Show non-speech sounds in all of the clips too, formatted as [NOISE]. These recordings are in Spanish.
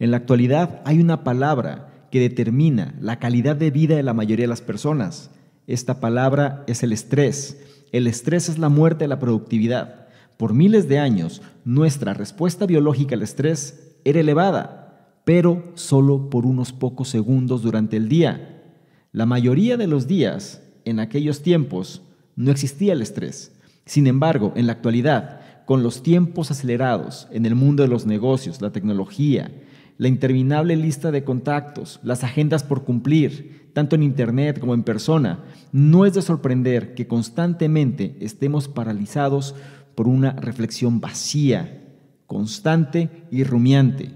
En la actualidad hay una palabra que determina la calidad de vida de la mayoría de las personas. Esta palabra es el estrés. El estrés es la muerte de la productividad. Por miles de años, nuestra respuesta biológica al estrés era elevada, pero solo por unos pocos segundos durante el día. La mayoría de los días, en aquellos tiempos, no existía el estrés. Sin embargo, en la actualidad, con los tiempos acelerados en el mundo de los negocios, la tecnología, la interminable lista de contactos, las agendas por cumplir, tanto en Internet como en persona, no es de sorprender que constantemente estemos paralizados por una reflexión vacía, constante y rumiante.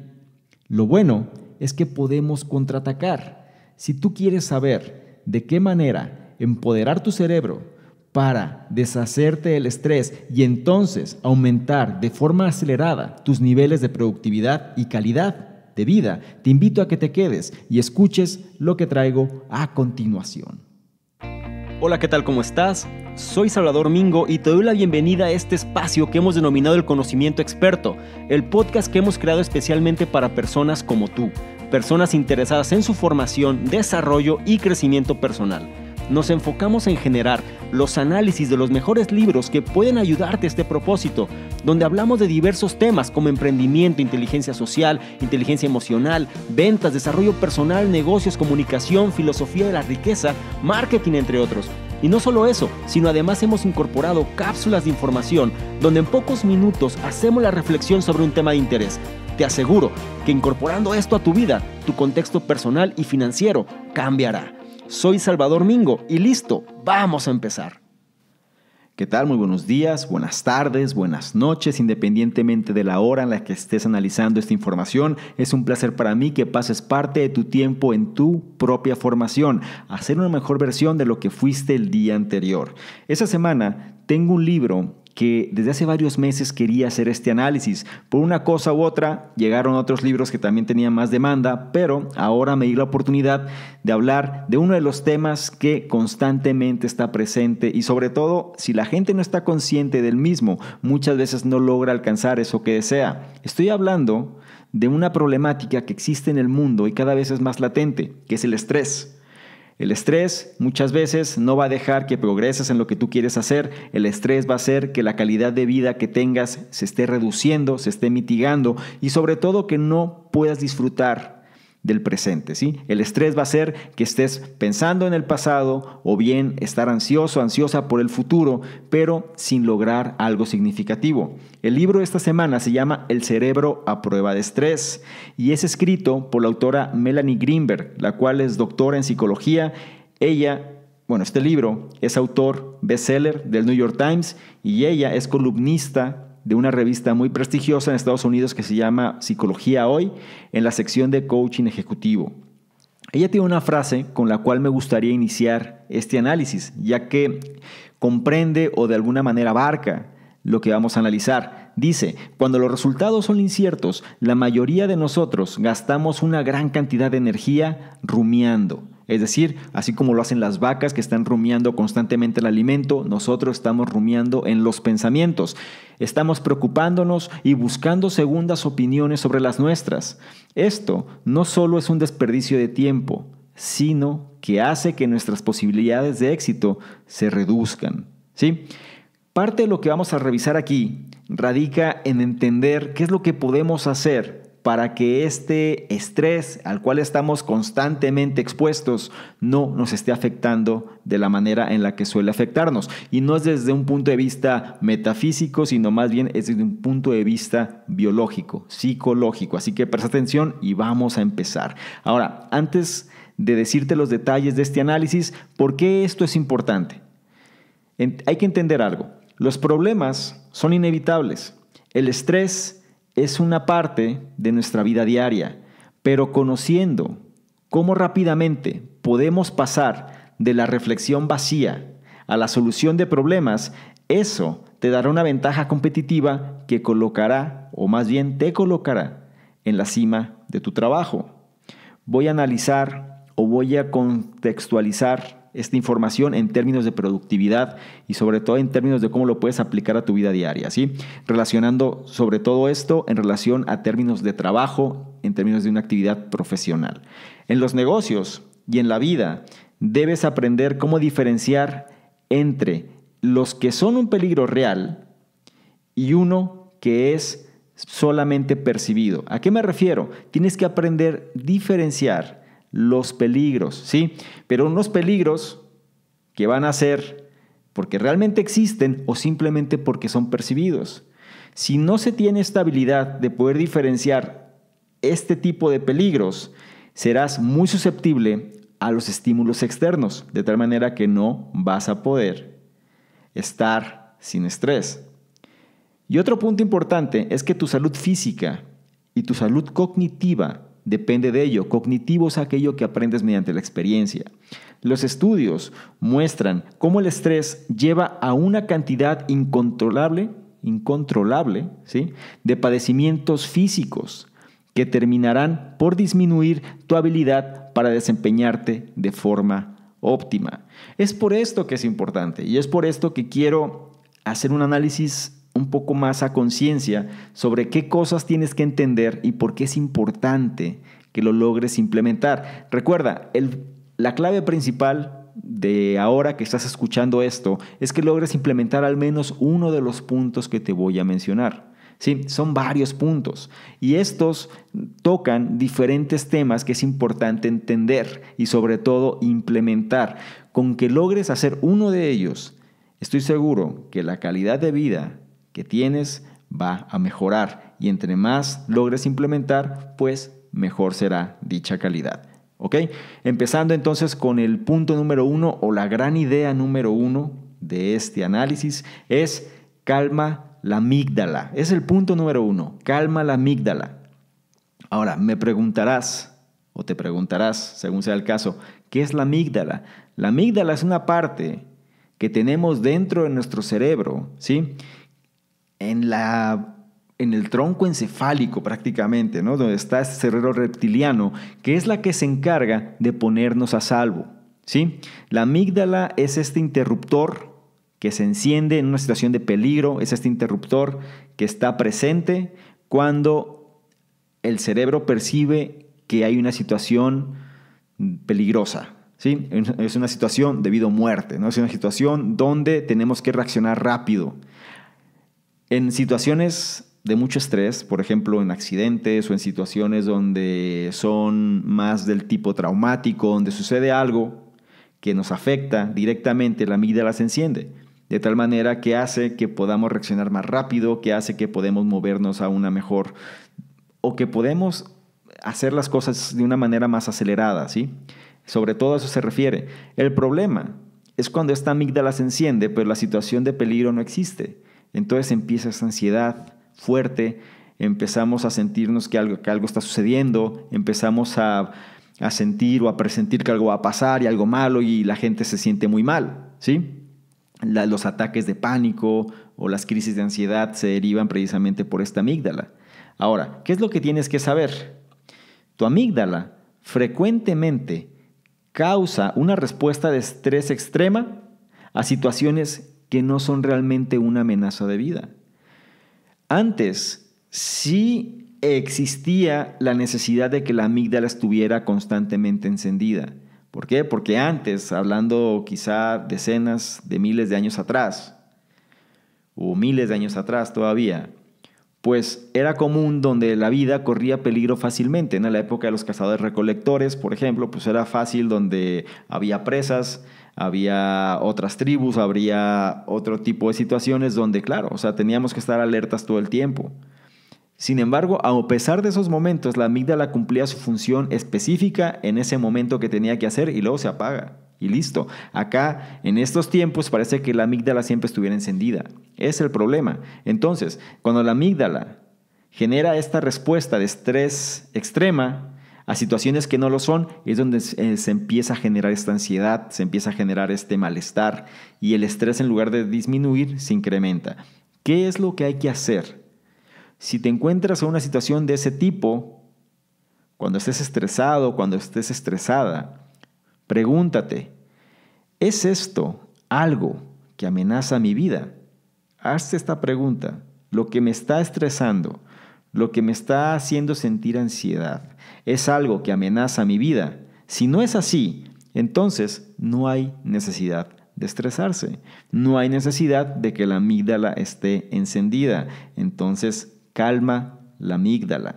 Lo bueno es que podemos contraatacar. Si tú quieres saber de qué manera empoderar tu cerebro para deshacerte del estrés y entonces aumentar de forma acelerada tus niveles de productividad y calidad, de vida. Te invito a que te quedes y escuches lo que traigo a continuación. Hola, ¿qué tal? ¿Cómo estás? Soy Salvador Mingo y te doy la bienvenida a este espacio que hemos denominado el conocimiento experto, el podcast que hemos creado especialmente para personas como tú, personas interesadas en su formación, desarrollo y crecimiento personal nos enfocamos en generar los análisis de los mejores libros que pueden ayudarte a este propósito, donde hablamos de diversos temas como emprendimiento, inteligencia social, inteligencia emocional, ventas, desarrollo personal, negocios, comunicación, filosofía de la riqueza, marketing, entre otros. Y no solo eso, sino además hemos incorporado cápsulas de información donde en pocos minutos hacemos la reflexión sobre un tema de interés. Te aseguro que incorporando esto a tu vida, tu contexto personal y financiero cambiará. Soy Salvador Mingo y listo, vamos a empezar. ¿Qué tal? Muy buenos días, buenas tardes, buenas noches, independientemente de la hora en la que estés analizando esta información. Es un placer para mí que pases parte de tu tiempo en tu propia formación, hacer una mejor versión de lo que fuiste el día anterior. Esa semana tengo un libro que desde hace varios meses quería hacer este análisis. Por una cosa u otra, llegaron otros libros que también tenían más demanda, pero ahora me di la oportunidad de hablar de uno de los temas que constantemente está presente y sobre todo si la gente no está consciente del mismo, muchas veces no logra alcanzar eso que desea. Estoy hablando de una problemática que existe en el mundo y cada vez es más latente, que es el estrés. El estrés muchas veces no va a dejar que progreses en lo que tú quieres hacer. El estrés va a hacer que la calidad de vida que tengas se esté reduciendo, se esté mitigando y sobre todo que no puedas disfrutar del presente, ¿sí? El estrés va a ser que estés pensando en el pasado o bien estar ansioso, ansiosa por el futuro, pero sin lograr algo significativo. El libro de esta semana se llama El cerebro a prueba de estrés y es escrito por la autora Melanie Greenberg, la cual es doctora en psicología. Ella bueno, este libro es autor bestseller del New York Times y ella es columnista de una revista muy prestigiosa en Estados Unidos que se llama Psicología Hoy, en la sección de coaching ejecutivo. Ella tiene una frase con la cual me gustaría iniciar este análisis, ya que comprende o de alguna manera abarca lo que vamos a analizar. Dice, cuando los resultados son inciertos, la mayoría de nosotros gastamos una gran cantidad de energía rumiando. Es decir, así como lo hacen las vacas que están rumiando constantemente el alimento, nosotros estamos rumiando en los pensamientos. Estamos preocupándonos y buscando segundas opiniones sobre las nuestras. Esto no solo es un desperdicio de tiempo, sino que hace que nuestras posibilidades de éxito se reduzcan. ¿sí? Parte de lo que vamos a revisar aquí radica en entender qué es lo que podemos hacer para que este estrés al cual estamos constantemente expuestos no nos esté afectando de la manera en la que suele afectarnos. Y no es desde un punto de vista metafísico, sino más bien es desde un punto de vista biológico, psicológico. Así que presta atención y vamos a empezar. Ahora, antes de decirte los detalles de este análisis, ¿por qué esto es importante? hay que entender algo. Los problemas son inevitables. El estrés es una parte de nuestra vida diaria, pero conociendo cómo rápidamente podemos pasar de la reflexión vacía a la solución de problemas, eso te dará una ventaja competitiva que colocará, o más bien te colocará, en la cima de tu trabajo. Voy a analizar o voy a contextualizar esta información en términos de productividad y sobre todo en términos de cómo lo puedes aplicar a tu vida diaria, ¿sí? Relacionando sobre todo esto en relación a términos de trabajo, en términos de una actividad profesional. En los negocios y en la vida debes aprender cómo diferenciar entre los que son un peligro real y uno que es solamente percibido. ¿A qué me refiero? Tienes que aprender diferenciar los peligros, ¿sí? Pero unos peligros que van a ser porque realmente existen o simplemente porque son percibidos. Si no se tiene esta habilidad de poder diferenciar este tipo de peligros, serás muy susceptible a los estímulos externos, de tal manera que no vas a poder estar sin estrés. Y otro punto importante es que tu salud física y tu salud cognitiva Depende de ello. Cognitivo es aquello que aprendes mediante la experiencia. Los estudios muestran cómo el estrés lleva a una cantidad incontrolable, incontrolable, de padecimientos físicos que terminarán por disminuir tu habilidad para desempeñarte de forma óptima. Es por esto que es importante y es por esto que quiero hacer un análisis un poco más a conciencia sobre qué cosas tienes que entender y por qué es importante que lo logres implementar. Recuerda, el, la clave principal de ahora que estás escuchando esto es que logres implementar al menos uno de los puntos que te voy a mencionar. Sí, son varios puntos y estos tocan diferentes temas que es importante entender y sobre todo implementar. Con que logres hacer uno de ellos, estoy seguro que la calidad de vida que tienes va a mejorar y entre más logres implementar, pues mejor será dicha calidad. ¿Ok? Empezando entonces con el punto número uno o la gran idea número uno de este análisis es calma la amígdala. Es el punto número uno, calma la amígdala. Ahora, me preguntarás, o te preguntarás, según sea el caso, ¿qué es la amígdala? La amígdala es una parte que tenemos dentro de nuestro cerebro, ¿sí? en el tronco encefálico prácticamente, ¿no? donde está este cerebro reptiliano, que es la que se encarga de ponernos a salvo. ¿sí? La amígdala es este interruptor que se enciende en una situación de peligro, es este interruptor que está presente cuando el cerebro percibe que hay una situación peligrosa, ¿sí? es una situación debido a muerte, ¿no? es una situación donde tenemos que reaccionar rápido. En situaciones de mucho estrés, por ejemplo, en accidentes o en situaciones donde son más del tipo traumático, donde sucede algo que nos afecta directamente, la amígdala se enciende. De tal manera que hace que podamos reaccionar más rápido, que hace que podemos movernos a una mejor o que podemos hacer las cosas de una manera más acelerada, ¿sí? Sobre todo a eso se refiere. El problema es cuando esta amígdala se enciende, pero la situación de peligro no existe. Entonces empieza esa ansiedad fuerte, empezamos a sentirnos que algo, está sucediendo, empezamos a, sentir o a presentir que algo va a pasar y algo malo y la gente se siente muy mal, ¿sí? los ataques de pánico o las crisis de ansiedad se derivan precisamente por esta amígdala. Ahora, ¿qué es lo que tienes que saber? Tu amígdala frecuentemente causa una respuesta de estrés extrema a situaciones que no son realmente una amenaza de vida. Antes, sí existía la necesidad de que la amígdala estuviera constantemente encendida. ¿Por qué? Porque antes, hablando quizá decenas de miles de años atrás, o miles de años atrás todavía, pues era común donde la vida corría peligro fácilmente. En la época de los cazadores recolectores, por ejemplo, pues era fácil donde había presas, había otras tribus, habría otro tipo de situaciones donde, claro, o sea, teníamos que estar alertas todo el tiempo. Sin embargo, a pesar de esos momentos, la amígdala cumplía su función específica en ese momento que tenía que hacer y luego se apaga. Y listo. Acá, en estos tiempos, parece que la amígdala siempre estuviera encendida. Es el problema. Entonces, cuando la amígdala genera esta respuesta de estrés extrema, a situaciones que no lo son, es donde eh, se, empieza a generar esta ansiedad, se empieza a generar este malestar y el estrés en lugar de disminuir se incrementa. ¿Qué es lo que hay que hacer? Si te encuentras en una situación de ese tipo, cuando estés estresado, cuando estés estresada, pregúntate, ¿es esto algo que amenaza mi vida? Hazte esta pregunta, lo que me está estresando, lo que me está haciendo sentir ansiedad. Es algo que amenaza mi vida. Si no es así, entonces no hay necesidad de estresarse. No hay necesidad de que la amígdala esté encendida. Entonces calma la amígdala.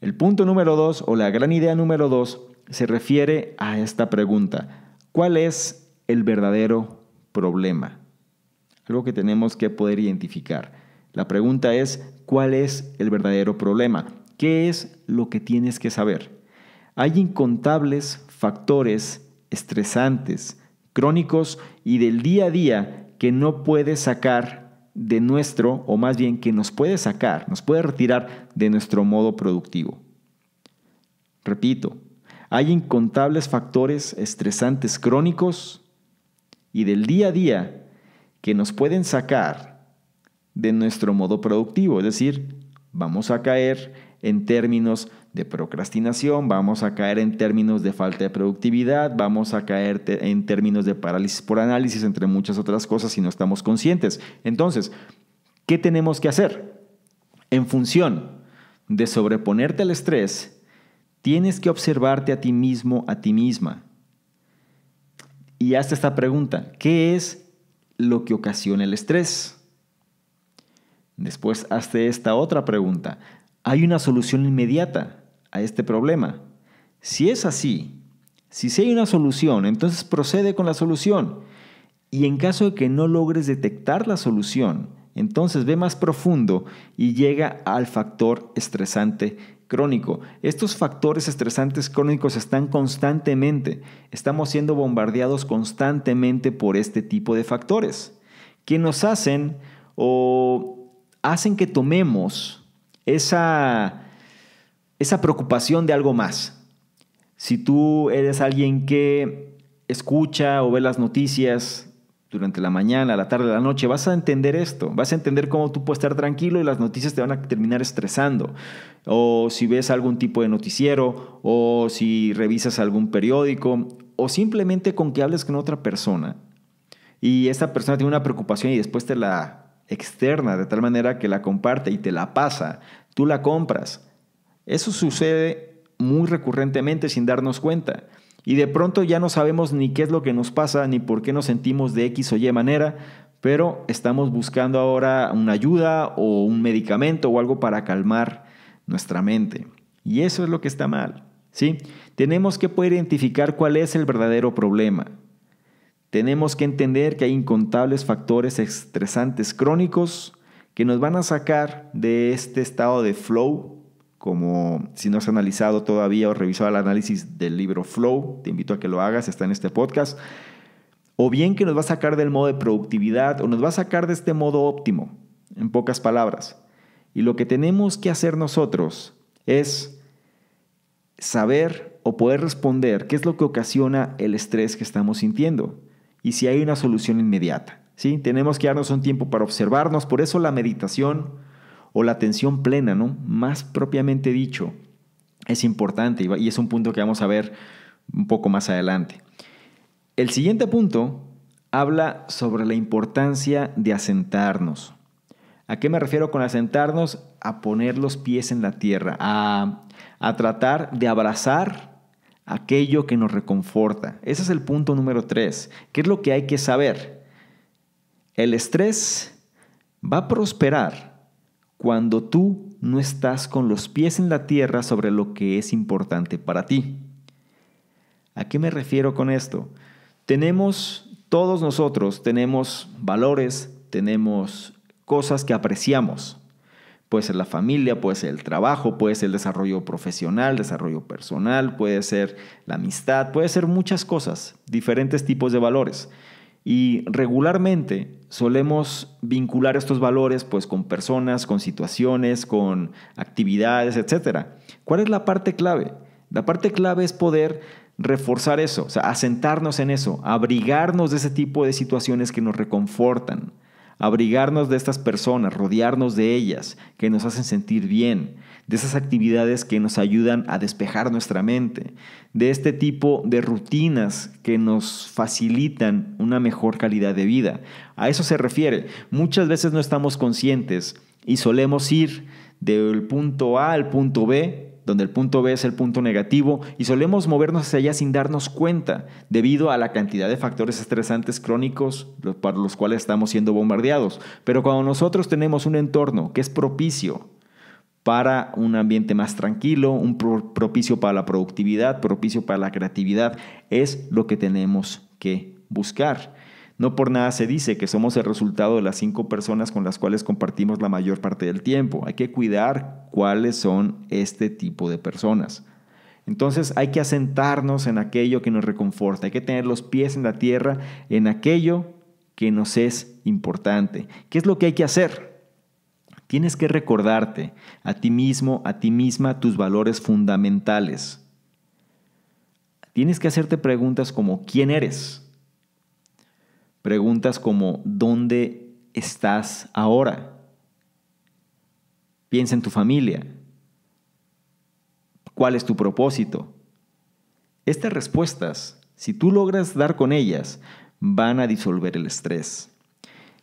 El punto número dos o la gran idea número dos se refiere a esta pregunta. ¿Cuál es el verdadero problema? Algo que tenemos que poder identificar. La pregunta es, cuál es el verdadero problema, qué es lo que tienes que saber. Hay incontables factores estresantes, crónicos y del día a día que no puedes sacar de nuestro, o más bien que nos puede sacar, nos puede retirar de nuestro modo productivo. Repito, hay incontables factores estresantes crónicos y del día a día que nos pueden sacar de nuestro modo productivo, es decir, vamos a caer en términos de procrastinación, vamos a caer en términos de falta de productividad, vamos a caer en términos de parálisis por análisis, entre muchas otras cosas si no estamos conscientes. Entonces, ¿qué tenemos que hacer? En función de sobreponerte al estrés, tienes que observarte a ti mismo, a ti misma. Y hazte esta pregunta, ¿qué es lo que ocasiona el estrés? Después hazte esta otra pregunta. ¿Hay una solución inmediata a este problema? Si es así, si sí hay una solución, entonces procede con la solución. Y en caso de que no logres detectar la solución, entonces ve más profundo y llega al factor estresante crónico. Estos factores estresantes crónicos están constantemente, estamos siendo bombardeados constantemente por este tipo de factores que nos hacen o hacen que tomemos esa, esa preocupación de algo más. Si tú eres alguien que escucha o ve las noticias durante la mañana, la tarde, la noche, vas a entender esto, vas a entender cómo tú puedes estar tranquilo y las noticias te van a terminar estresando. O si ves algún tipo de noticiero, o si revisas algún periódico, o simplemente con que hables con otra persona y esa persona tiene una preocupación y después te la externa, de tal manera que la comparte y te la pasa, tú la compras. Eso sucede muy recurrentemente sin darnos cuenta. Y de pronto ya no sabemos ni qué es lo que nos pasa, ni por qué nos sentimos de X o Y manera, pero estamos buscando ahora una ayuda o un medicamento o algo para calmar nuestra mente. Y eso es lo que está mal. ¿sí? Tenemos que poder identificar cuál es el verdadero problema. Tenemos que entender que hay incontables factores estresantes crónicos que nos van a sacar de este estado de flow, como si no has analizado todavía o revisado el análisis del libro Flow, te invito a que lo hagas, está en este podcast, o bien que nos va a sacar del modo de productividad o nos va a sacar de este modo óptimo, en pocas palabras. Y lo que tenemos que hacer nosotros es saber o poder responder qué es lo que ocasiona el estrés que estamos sintiendo y si hay una solución inmediata. ¿sí? Tenemos que darnos un tiempo para observarnos, por eso la meditación o la atención plena, ¿no? más propiamente dicho, es importante y es un punto que vamos a ver un poco más adelante. El siguiente punto habla sobre la importancia de asentarnos. ¿A qué me refiero con asentarnos? A poner los pies en la tierra, a, a tratar de abrazar aquello que nos reconforta. Ese es el punto número tres. ¿Qué es lo que hay que saber? El estrés va a prosperar cuando tú no estás con los pies en la tierra sobre lo que es importante para ti. ¿A qué me refiero con esto? Tenemos, todos nosotros tenemos valores, tenemos cosas que apreciamos. Puede ser la familia, puede ser el trabajo, puede ser el desarrollo profesional, desarrollo personal, puede ser la amistad, puede ser muchas cosas, diferentes tipos de valores. Y regularmente solemos vincular estos valores pues con personas, con situaciones, con actividades, etc. ¿Cuál es la parte clave? La parte clave es poder reforzar eso, o sea, asentarnos en eso, abrigarnos de ese tipo de situaciones que nos reconfortan, abrigarnos de estas personas, rodearnos de ellas, que nos hacen sentir bien, de esas actividades que nos ayudan a despejar nuestra mente, de este tipo de rutinas que nos facilitan una mejor calidad de vida. A eso se refiere. Muchas veces no estamos conscientes y solemos ir del punto A al punto B donde el punto B es el punto negativo, y solemos movernos hacia allá sin darnos cuenta, debido a la cantidad de factores estresantes crónicos para los cuales estamos siendo bombardeados. Pero cuando nosotros tenemos un entorno que es propicio para un ambiente más tranquilo, un propicio para la productividad, propicio para la creatividad, es lo que tenemos que buscar. No por nada se dice que somos el resultado de las cinco personas con las cuales compartimos la mayor parte del tiempo. Hay que cuidar cuáles son este tipo de personas. Entonces hay que asentarnos en aquello que nos reconforta, hay que tener los pies en la tierra, en aquello que nos es importante. ¿Qué es lo que hay que hacer? Tienes que recordarte a ti mismo, a ti misma, tus valores fundamentales. Tienes que hacerte preguntas como ¿quién eres? Preguntas como ¿dónde estás ahora? Piensa en tu familia. ¿Cuál es tu propósito? Estas respuestas, si tú logras dar con ellas, van a disolver el estrés.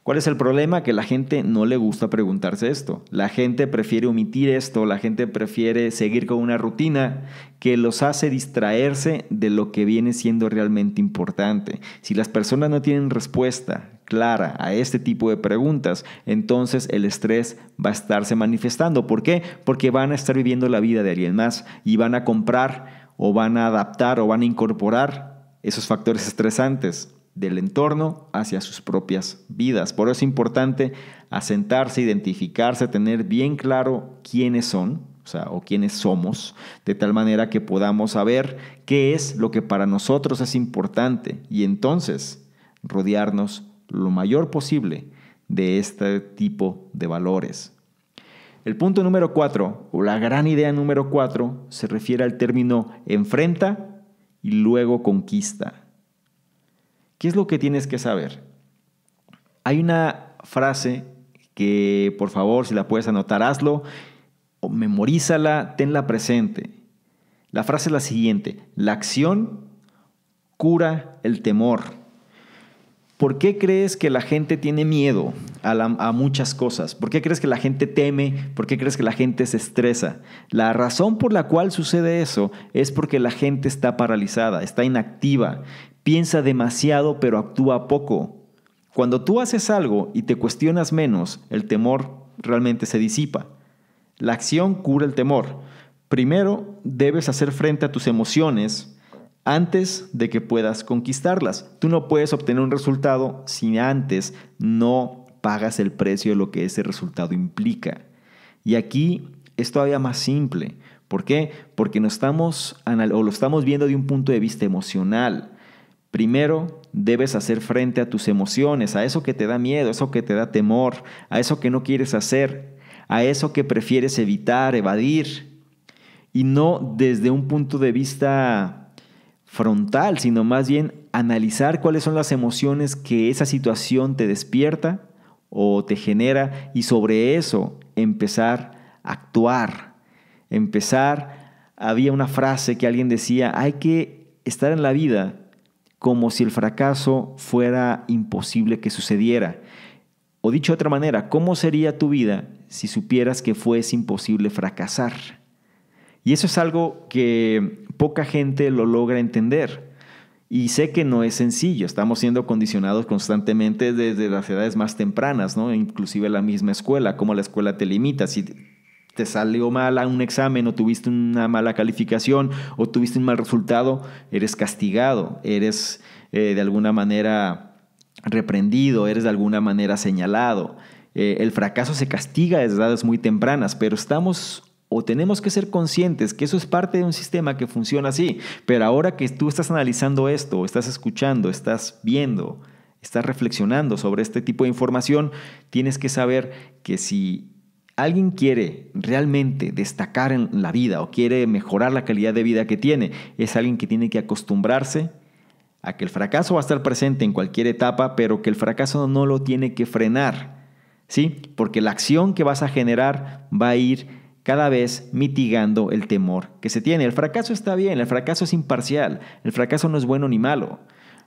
¿Cuál es el problema? Que la gente no le gusta preguntarse esto. La gente prefiere omitir esto, la gente prefiere seguir con una rutina que los hace distraerse de lo que viene siendo realmente importante. Si las personas no tienen respuesta clara a este tipo de preguntas, entonces el estrés va a estarse manifestando. ¿Por qué? Porque van a estar viviendo la vida de alguien más y van a comprar o van a adaptar o van a incorporar esos factores estresantes del entorno hacia sus propias vidas. Por eso es importante asentarse, identificarse, tener bien claro quiénes son, o quiénes somos, de tal manera que podamos saber qué es lo que para nosotros es importante y entonces rodearnos lo mayor posible de este tipo de valores. El punto número cuatro, o la gran idea número cuatro, se refiere al término enfrenta y luego conquista. ¿Qué es lo que tienes que saber? Hay una frase que, por favor, si la puedes anotar, hazlo, o memorízala, tenla presente. La frase es la siguiente, la acción cura el temor. ¿Por qué crees que la gente tiene miedo a, muchas cosas? ¿Por qué crees que la gente teme? ¿Por qué crees que la gente se estresa? La razón por la cual sucede eso es porque la gente está paralizada, está inactiva, piensa demasiado pero actúa poco. Cuando tú haces algo y te cuestionas menos, el temor realmente se disipa. La acción cura el temor. Primero, debes hacer frente a tus emociones, antes de que puedas conquistarlas. Tú no puedes obtener un resultado si antes no pagas el precio de lo que ese resultado implica. Y aquí es todavía más simple. ¿Por qué? Porque no estamos lo estamos viendo de un punto de vista emocional. Primero, debes hacer frente a tus emociones, a eso que te da miedo, a eso que te da temor, a eso que no quieres hacer, a eso que prefieres evitar, evadir. Y no desde un punto de vista frontal, sino más bien analizar cuáles son las emociones que esa situación te despierta o te genera y sobre eso empezar a actuar, empezar, había una frase que alguien decía, hay que estar en la vida como si el fracaso fuera imposible que sucediera. O dicho de otra manera, ¿cómo sería tu vida si supieras que fuese imposible fracasar? Y eso es algo que poca gente lo logra entender. Y sé que no es sencillo, estamos siendo condicionados constantemente desde las edades más tempranas, ¿no? inclusive la misma escuela, cómo la escuela te limita. Si te salió mal a un examen o tuviste una mala calificación o tuviste un mal resultado, eres castigado, eres eh, de alguna manera reprendido, eres de alguna manera señalado. Eh, el fracaso se castiga desde edades muy tempranas, pero estamos o tenemos que ser conscientes que eso es parte de un sistema que funciona así. Pero ahora que tú estás analizando esto, estás escuchando, estás viendo, estás reflexionando sobre este tipo de información, tienes que saber que si alguien quiere realmente destacar en la vida o quiere mejorar la calidad de vida que tiene, es alguien que tiene que acostumbrarse a que el fracaso va a estar presente en cualquier etapa, pero que el fracaso no lo tiene que frenar, ¿sí? Porque la acción que vas a generar va a ir cada vez mitigando el temor que se tiene. El fracaso está bien, el fracaso es imparcial, el fracaso no es bueno ni malo.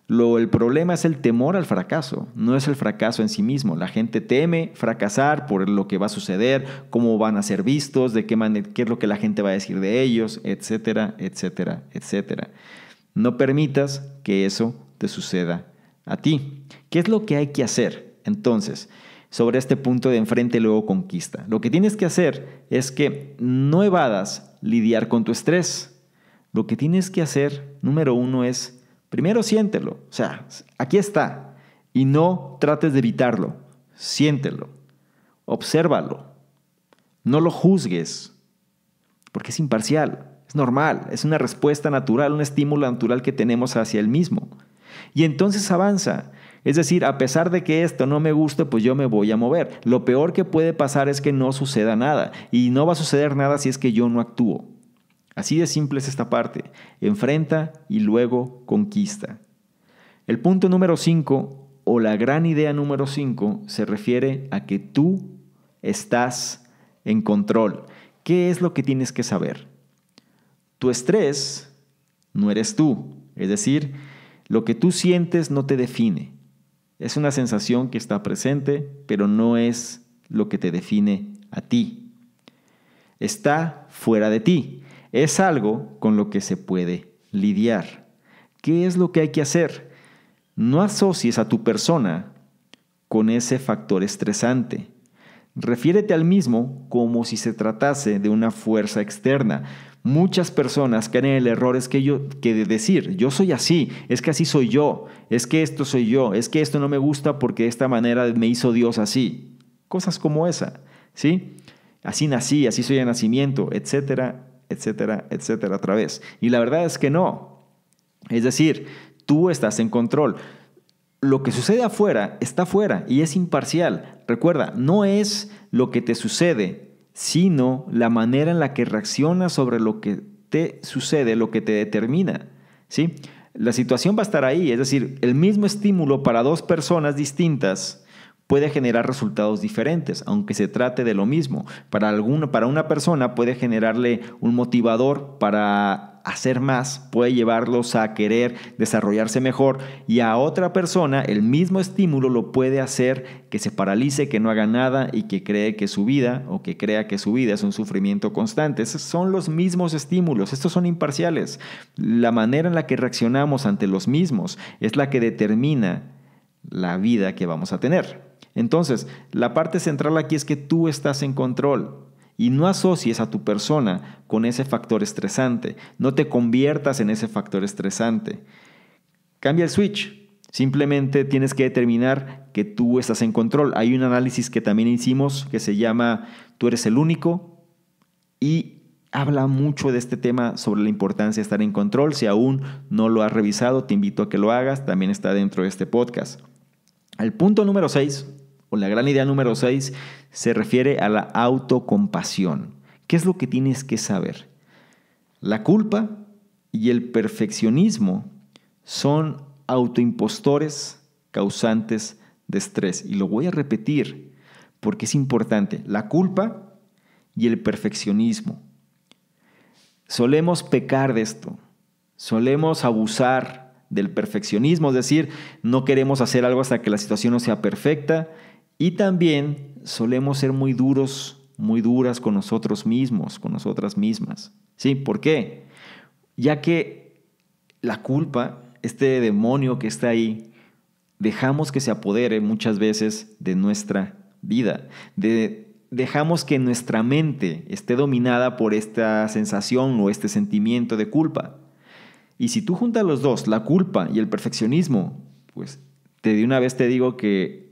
el problema es el temor al fracaso, no es el fracaso en sí mismo. La gente teme fracasar por lo que va a suceder, cómo van a ser vistos, de qué, qué es lo que la gente va a decir de ellos, etcétera, etcétera, etcétera. No permitas que eso te suceda a ti. ¿Qué es lo que hay que hacer? Entonces, sobre este punto de enfrente luego conquista. Lo que tienes que hacer es que no evadas lidiar con tu estrés. Lo que tienes que hacer, número uno, es primero siéntelo. O sea, aquí está. Y no trates de evitarlo. Siéntelo. Obsérvalo. No lo juzgues. Porque es imparcial. Es normal. Es una respuesta natural, un estímulo natural que tenemos hacia el mismo. Y entonces avanza. Es decir, a pesar de que esto no me guste, pues yo me voy a mover. Lo peor que puede pasar es que no suceda nada. Y no va a suceder nada si es que yo no actúo. Así de simple es esta parte. Enfrenta y luego conquista. El punto número 5 o la gran idea número 5 se refiere a que tú estás en control. ¿Qué es lo que tienes que saber? Tu estrés no eres tú. Es decir, lo que tú sientes no te define. Es una sensación que está presente, pero no es lo que te define a ti. Está fuera de ti. Es algo con lo que se puede lidiar. ¿Qué es lo que hay que hacer? No asocies a tu persona con ese factor estresante. Refiérete al mismo como si se tratase de una fuerza externa, Muchas personas caen en el error es que yo que de decir, yo soy así, es que así soy yo, es que esto soy yo, es que esto no me gusta porque de esta manera me hizo Dios así. Cosas como esa, ¿sí? Así nací, así soy de nacimiento, etcétera, etcétera, etcétera otra vez. Y la verdad es que no. Es decir, tú estás en control. Lo que sucede afuera está afuera y es imparcial. Recuerda, no es lo que te sucede sino la manera en la que reaccionas sobre lo que te sucede, lo que te determina. ¿sí? La situación va a estar ahí, es decir, el mismo estímulo para dos personas distintas puede generar resultados diferentes, aunque se trate de lo mismo. Para, alguna, para una persona puede generarle un motivador para hacer más, puede llevarlos a querer desarrollarse mejor y a otra persona el mismo estímulo lo puede hacer que se paralice, que no haga nada y que cree que su vida o que crea que su vida es un sufrimiento constante. son los mismos estímulos, estos son imparciales. La manera en la que reaccionamos ante los mismos es la que determina la vida que vamos a tener. Entonces, la parte central aquí es que tú estás en control y no asocies a tu persona con ese factor estresante, no te conviertas en ese factor estresante. Cambia el switch. Simplemente tienes que determinar que tú estás en control. Hay un análisis que también hicimos que se llama Tú eres el único y habla mucho de este tema sobre la importancia de estar en control. Si aún no lo has revisado, te invito a que lo hagas. También está dentro de este podcast. El punto número 6 o la gran idea número 6 se refiere a la autocompasión. ¿Qué es lo que tienes que saber? La culpa y el perfeccionismo son autoimpostores causantes de estrés. Y lo voy a repetir porque es importante. La culpa y el perfeccionismo. Solemos pecar de esto. Solemos abusar del perfeccionismo, es decir, no queremos hacer algo hasta que la situación no sea perfecta y también solemos ser muy duros, muy duras con nosotros mismos, con nosotras mismas. ¿Sí? ¿Por qué? Ya que la culpa, este demonio que está ahí, dejamos que se apodere muchas veces de nuestra vida, de dejamos que nuestra mente esté dominada por esta sensación o este sentimiento de culpa. Y si tú juntas los dos, la culpa y el perfeccionismo, pues te de una vez te digo que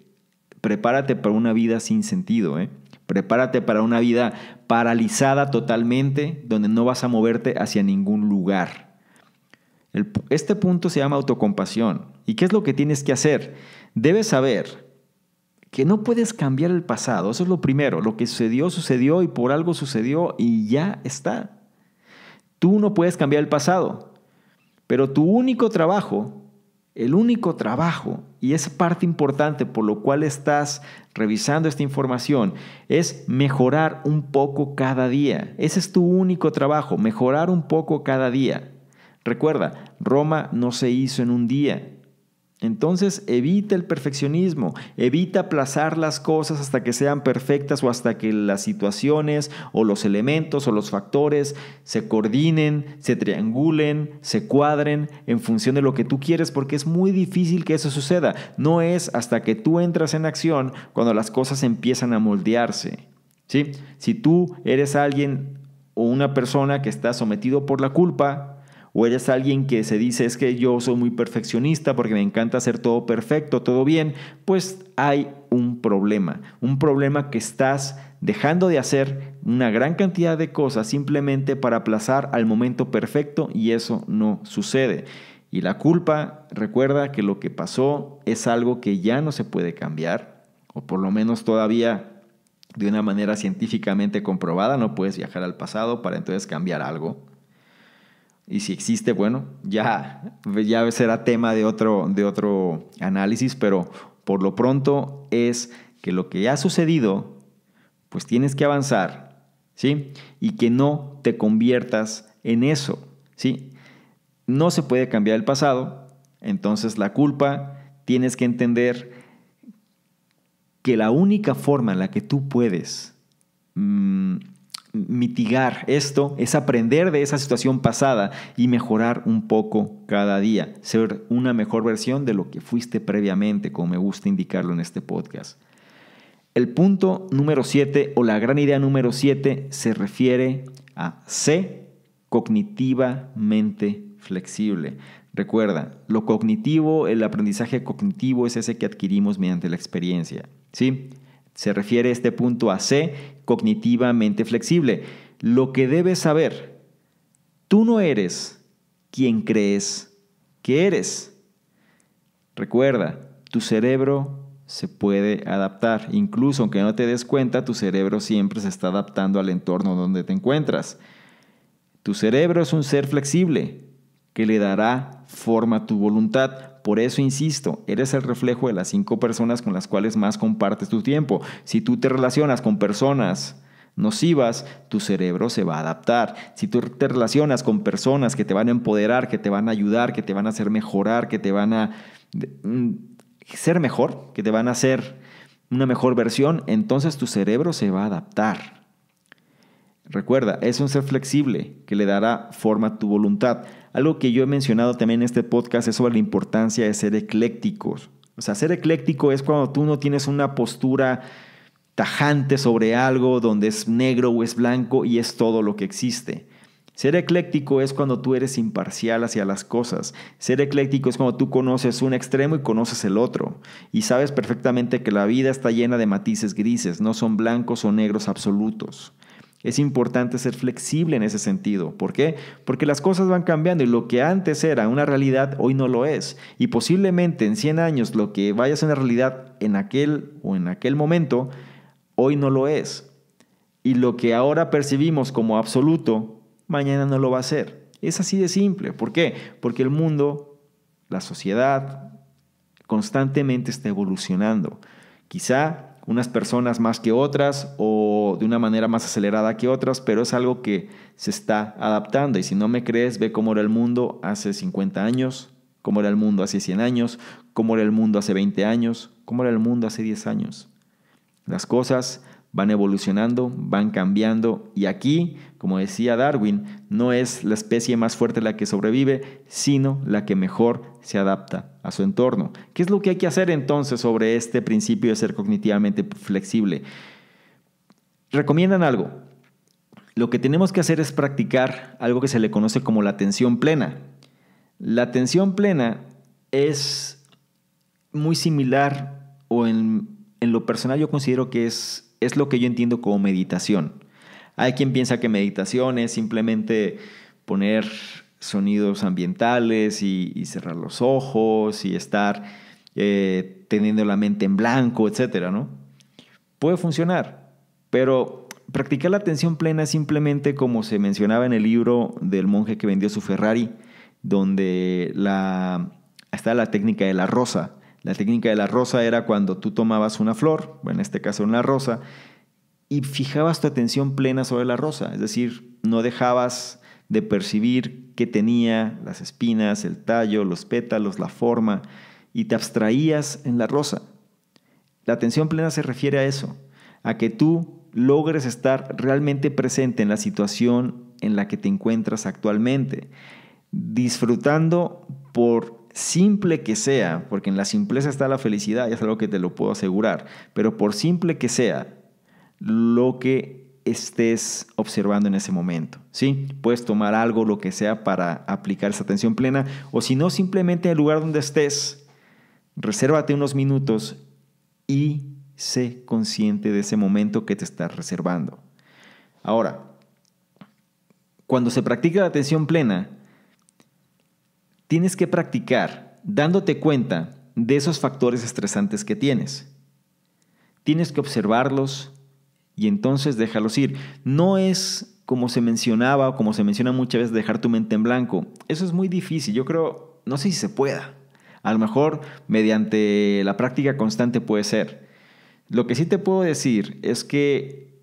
Prepárate para una vida sin sentido, ¿eh? Prepárate para una vida paralizada totalmente, donde no vas a moverte hacia ningún lugar. este punto se llama autocompasión. ¿Y qué es lo que tienes que hacer? Debes saber que no puedes cambiar el pasado. Eso es lo primero. Lo que sucedió, sucedió y por algo sucedió y ya está. Tú no puedes cambiar el pasado. Pero tu único trabajo el único trabajo, y esa parte importante por lo cual estás revisando esta información, es mejorar un poco cada día. Ese es tu único trabajo, mejorar un poco cada día. Recuerda, Roma no se hizo en un día, entonces evita el perfeccionismo, evita aplazar las cosas hasta que sean perfectas o hasta que las situaciones o los elementos o los factores se coordinen, se triangulen, se cuadren en función de lo que tú quieres porque es muy difícil que eso suceda. No es hasta que tú entras en acción cuando las cosas empiezan a moldearse. Si tú eres alguien o una persona que está sometido por la culpa, o eres alguien que se dice es que yo soy muy perfeccionista porque me encanta hacer todo perfecto, todo bien, pues hay un problema, un problema que estás dejando de hacer una gran cantidad de cosas simplemente para aplazar al momento perfecto y eso no sucede. Y la culpa, recuerda que lo que pasó es algo que ya no se puede cambiar, o por lo menos todavía de una manera científicamente comprobada, no puedes viajar al pasado para entonces cambiar algo y si existe, bueno, ya, será tema de otro, de otro análisis, pero por lo pronto es que lo que ya ha sucedido, pues tienes que avanzar, ¿sí? Y que no te conviertas en eso, ¿sí? No se puede cambiar el pasado, entonces la culpa tienes que entender que la única forma en la que tú puedes mm, mitigar esto es aprender de esa situación pasada y mejorar un poco cada día, ser una mejor versión de lo que fuiste previamente, como me gusta indicarlo en este podcast. El punto número 7 o la gran idea número 7 se refiere a ser cognitivamente flexible. Recuerda, lo cognitivo, el aprendizaje cognitivo es ese que adquirimos mediante la experiencia. ¿sí? Se refiere este punto a C, cognitivamente flexible. Lo que debes saber, tú no eres quien crees que eres. Recuerda, tu cerebro se puede adaptar. Incluso aunque no te des cuenta, tu cerebro siempre se está adaptando al entorno donde te encuentras. Tu cerebro es un ser flexible que le dará forma a tu voluntad por eso insisto, eres el reflejo de las cinco personas con las cuales más compartes tu tiempo. Si tú te relacionas con personas nocivas, tu cerebro se va a adaptar. Si tú te relacionas con personas que te van a empoderar, que te van a ayudar, que te van a hacer mejorar, que te van a mm, ser mejor, que te van a hacer una mejor versión, entonces tu cerebro se va a adaptar. Recuerda, es un ser flexible que le dará forma a tu voluntad. Algo que yo he mencionado también en este podcast es sobre la importancia de ser eclécticos. O sea, ser ecléctico es cuando tú no tienes una postura tajante sobre algo donde es negro o es blanco y es todo lo que existe. Ser ecléctico es cuando tú eres imparcial hacia las cosas. Ser ecléctico es cuando tú conoces un extremo y conoces el otro. Y sabes perfectamente que la vida está llena de matices grises, no son blancos o negros absolutos. Es importante ser flexible en ese sentido. ¿Por qué? Porque las cosas van cambiando y lo que antes era una realidad hoy no lo es. Y posiblemente en 100 años lo que vaya a ser una realidad en aquel o en aquel momento, hoy no lo es. Y lo que ahora percibimos como absoluto, mañana no lo va a ser. Es así de simple. ¿Por qué? Porque el mundo, la sociedad, constantemente está evolucionando. Quizá unas personas más que otras o de una manera más acelerada que otras, pero es algo que se está adaptando. Y si no me crees, ve cómo era el mundo hace 50 años, cómo era el mundo hace 100 años, cómo era el mundo hace 20 años, cómo era el mundo hace 10 años. Las cosas van evolucionando, van cambiando y aquí, como decía Darwin, no es la especie más fuerte la que sobrevive, sino la que mejor se adapta a su entorno. ¿Qué es lo que hay que hacer entonces sobre este principio de ser cognitivamente flexible? Recomiendan algo. Lo que tenemos que hacer es practicar algo que se le conoce como la atención plena. La atención plena es muy similar o en, en lo personal yo considero que es es lo que yo entiendo como meditación. Hay quien piensa que meditación es simplemente poner sonidos ambientales y, cerrar los ojos y estar eh, teniendo la mente en blanco, etcétera, ¿no? Puede funcionar, pero practicar la atención plena es simplemente como se mencionaba en el libro del monje que vendió su Ferrari, donde está la técnica de la rosa, la técnica de la rosa era cuando tú tomabas una flor, en este caso una rosa, y fijabas tu atención plena sobre la rosa, es decir, no dejabas de percibir qué tenía, las espinas, el tallo, los pétalos, la forma, y te abstraías en la rosa. La atención plena se refiere a eso, a que tú logres estar realmente presente en la situación en la que te encuentras actualmente, disfrutando por simple que sea, porque en la simpleza está la felicidad, y es algo que te lo puedo asegurar, pero por simple que sea, lo que estés observando en ese momento, ¿sí? Puedes tomar algo, lo que sea, para aplicar esa atención plena, o si no, simplemente en el lugar donde estés, resérvate unos minutos y sé consciente de ese momento que te estás reservando. Ahora, cuando se practica la atención plena, Tienes que practicar dándote cuenta de esos factores estresantes que tienes. Tienes que observarlos y entonces déjalos ir. No es como se mencionaba o como se menciona muchas veces dejar tu mente en blanco. Eso es muy difícil. Yo creo, no sé si se pueda. A lo mejor mediante la práctica constante puede ser. Lo que sí te puedo decir es que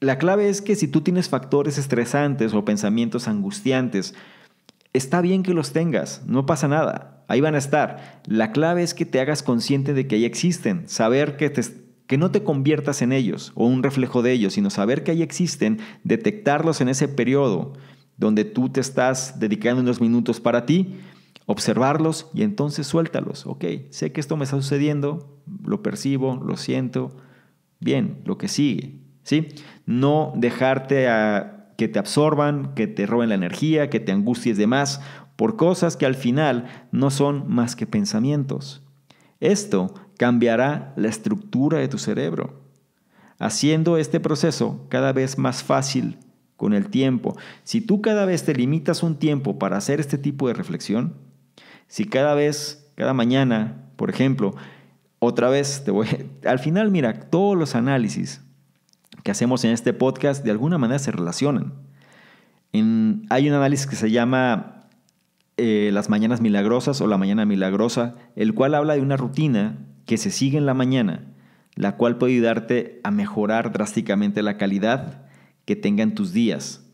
la clave es que si tú tienes factores estresantes o pensamientos angustiantes Está bien que los tengas, no pasa nada, ahí van a estar. La clave es que te hagas consciente de que ahí existen, saber que, que no te conviertas en ellos o un reflejo de ellos, sino saber que ahí existen, detectarlos en ese periodo donde tú te estás dedicando unos minutos para ti, observarlos y entonces suéltalos. Ok, sé que esto me está sucediendo, lo percibo, lo siento, bien, lo que sigue. ¿sí? No dejarte a que te absorban, que te roben la energía, que te angusties de más por cosas que al final no son más que pensamientos. Esto cambiará la estructura de tu cerebro, haciendo este proceso cada vez más fácil con el tiempo. Si tú cada vez te limitas un tiempo para hacer este tipo de reflexión, si cada vez, cada mañana, por ejemplo, otra vez te voy, [LAUGHS] al final mira, todos los análisis que hacemos en este podcast de alguna manera se relacionan. hay un análisis que se llama eh, Las Mañanas Milagrosas o La Mañana Milagrosa, el cual habla de una rutina que se sigue en la mañana, la cual puede ayudarte a mejorar drásticamente la calidad que tengan tus días.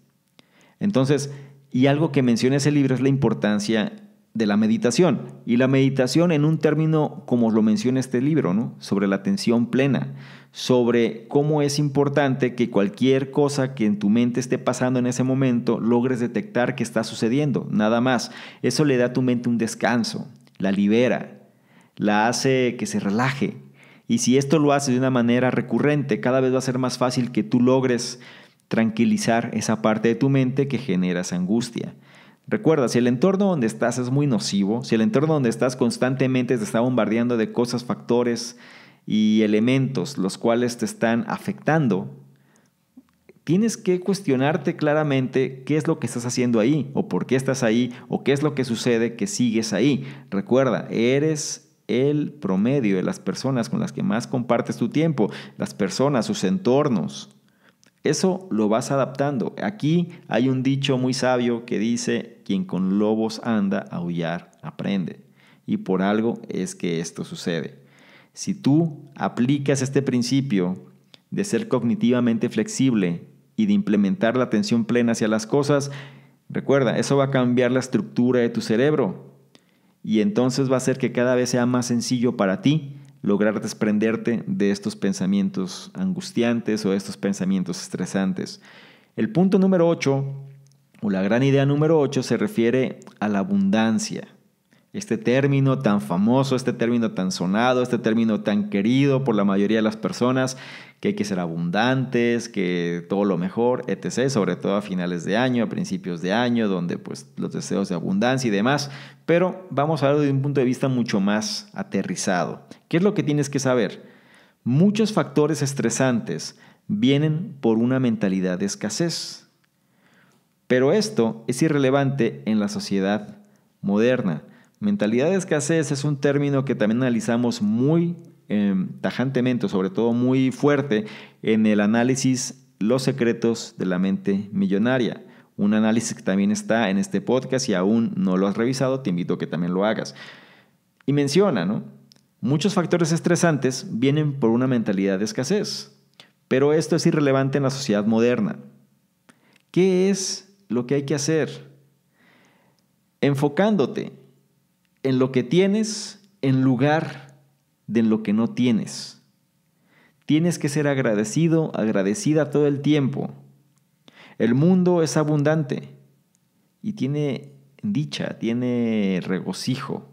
Entonces, y algo que menciona ese libro es la importancia de la meditación. Y la meditación en un término como lo menciona este libro, sobre la atención plena, sobre cómo es importante que cualquier cosa que en tu mente esté pasando en ese momento logres detectar que está sucediendo, nada más. Eso le da a tu mente un descanso, la libera, la hace que se relaje. Y si esto lo haces de una manera recurrente, cada vez va a ser más fácil que tú logres tranquilizar esa parte de tu mente que genera angustia. Recuerda, si el entorno donde estás es muy nocivo, si el entorno donde estás constantemente te está bombardeando de cosas, factores y elementos los cuales te están afectando, tienes que cuestionarte claramente qué es lo que estás haciendo ahí, o por qué estás ahí, o qué es lo que sucede que sigues ahí. Recuerda, eres el promedio de las personas con las que más compartes tu tiempo, las personas, sus entornos. Eso lo vas adaptando. Aquí hay un dicho muy sabio que dice, quien con lobos anda, a aullar aprende. Y por algo es que esto sucede. Si tú aplicas este principio de ser cognitivamente flexible y de implementar la atención plena hacia las cosas, recuerda, eso va a cambiar la estructura de tu cerebro. Y entonces va a hacer que cada vez sea más sencillo para ti lograr desprenderte de estos pensamientos angustiantes o estos pensamientos estresantes. El punto número 8, o la gran idea número 8, se refiere a la abundancia este término tan famoso, este término tan sonado, este término tan querido por la mayoría de las personas, que hay que ser abundantes, que todo lo mejor, etc., sobre todo a finales de año, a principios de año, donde pues los deseos de abundancia y demás, pero vamos a verlo de un punto de vista mucho más aterrizado. ¿Qué es lo que tienes que saber? Muchos factores estresantes vienen por una mentalidad de escasez. Pero esto es irrelevante en la sociedad moderna Mentalidad de escasez es un término que también analizamos muy eh, tajantemente, sobre todo muy fuerte, en el análisis Los secretos de la mente millonaria. Un análisis que también está en este podcast y aún no lo has revisado, te invito a que también lo hagas. Y menciona, ¿no? Muchos factores estresantes vienen por una mentalidad de escasez, pero esto es irrelevante en la sociedad moderna. ¿Qué es lo que hay que hacer? Enfocándote en lo que tienes en lugar de en lo que no tienes. Tienes que ser agradecido, agradecida todo el tiempo. El mundo es abundante y tiene dicha, tiene regocijo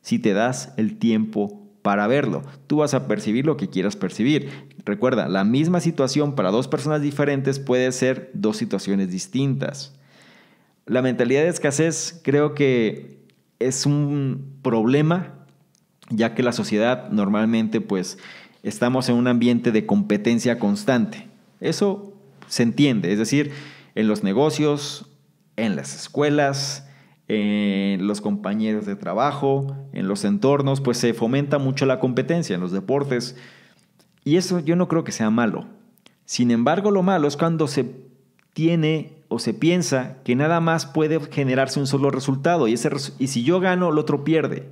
si te das el tiempo para verlo. Tú vas a percibir lo que quieras percibir. Recuerda, la misma situación para dos personas diferentes puede ser dos situaciones distintas. La mentalidad de escasez creo que es un problema ya que la sociedad normalmente pues estamos en un ambiente de competencia constante. Eso se entiende, es decir, en los negocios, en las escuelas, en los compañeros de trabajo, en los entornos, pues se fomenta mucho la competencia, en los deportes. Y eso yo no creo que sea malo. Sin embargo, lo malo es cuando se tiene o se piensa que nada más puede generarse un solo resultado y, ese, y si yo gano, el otro pierde.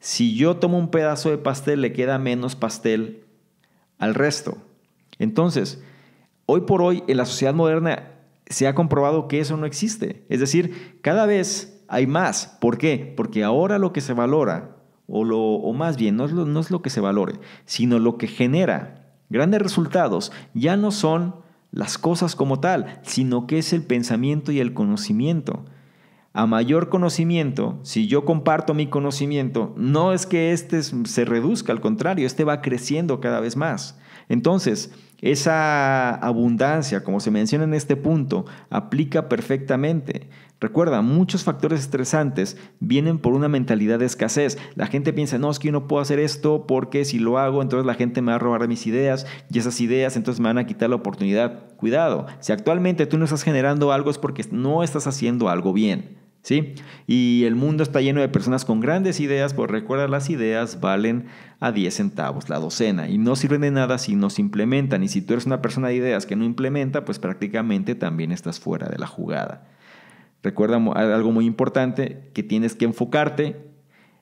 Si yo tomo un pedazo de pastel, le queda menos pastel al resto. Entonces, hoy por hoy en la sociedad moderna se ha comprobado que eso no existe. Es decir, cada vez hay más. ¿Por qué? Porque ahora lo que se valora, o, lo, más bien, no es, lo, no es lo que se valore, sino lo que genera grandes resultados, ya no son las cosas como tal, sino que es el pensamiento y el conocimiento. A mayor conocimiento, si yo comparto mi conocimiento, no es que éste se reduzca, al contrario, este va creciendo cada vez más. Entonces, esa abundancia, como se menciona en este punto, aplica perfectamente. Recuerda, muchos factores estresantes vienen por una mentalidad de escasez. La gente piensa, no, es que yo no puedo hacer esto porque si lo hago, entonces la gente me va a robar mis ideas y esas ideas entonces me van a quitar la oportunidad. Cuidado, si actualmente tú no estás generando algo es porque no estás haciendo algo bien. ¿Sí? Y el mundo está lleno de personas con grandes ideas, pues recuerda, las ideas valen a 10 centavos, la docena, y no sirven de nada si no se implementan. Y si tú eres una persona de ideas que no implementa, pues prácticamente también estás fuera de la jugada. Recuerda algo muy importante, que tienes que enfocarte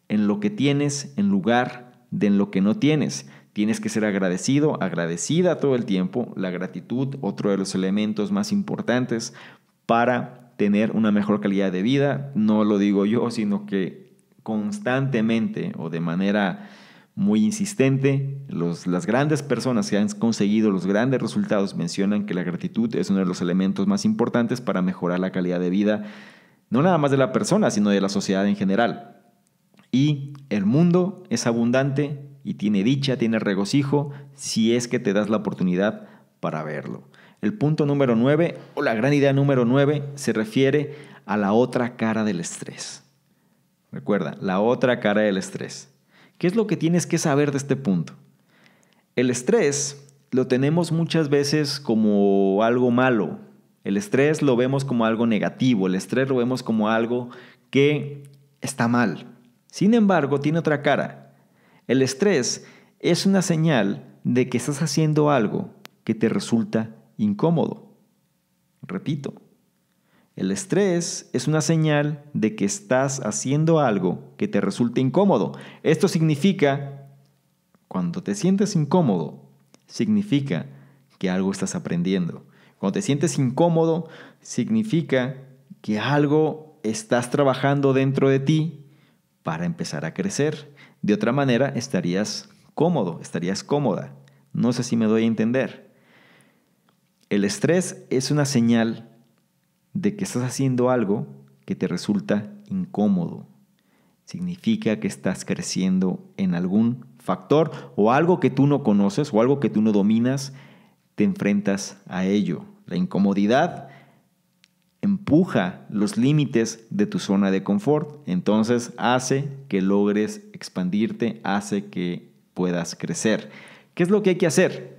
en lo que tienes en lugar de en lo que no tienes. Tienes que ser agradecido, agradecida todo el tiempo. La gratitud, otro de los elementos más importantes para tener una mejor calidad de vida. No lo digo yo, sino que constantemente o de manera muy insistente. las grandes personas que han conseguido los grandes resultados mencionan que la gratitud es uno de los elementos más importantes para mejorar la calidad de vida, no nada más de la persona, sino de la sociedad en general. Y el mundo es abundante y tiene dicha, tiene regocijo, si es que te das la oportunidad para verlo. El punto número 9, o la gran idea número 9, se refiere a la otra cara del estrés. Recuerda, la otra cara del estrés. ¿Qué es lo que tienes que saber de este punto? El estrés lo tenemos muchas veces como algo malo. El estrés lo vemos como algo negativo, el estrés lo vemos como algo que está mal. Sin embargo, tiene otra cara. El estrés es una señal de que estás haciendo algo que te resulta incómodo. Repito, el estrés es una señal de que estás haciendo algo que te resulte incómodo. Esto significa, cuando te sientes incómodo, significa que algo estás aprendiendo. Cuando te sientes incómodo, significa que algo estás trabajando dentro de ti para empezar a crecer. De otra manera, estarías cómodo, estarías cómoda. No sé si me doy a entender. El estrés es una señal de que estás haciendo algo que te resulta incómodo. Significa que estás creciendo en algún factor o algo que tú no conoces o algo que tú no dominas, te enfrentas a ello. La incomodidad empuja los límites de tu zona de confort, entonces hace que logres expandirte, hace que puedas crecer. ¿Qué es lo que hay que hacer?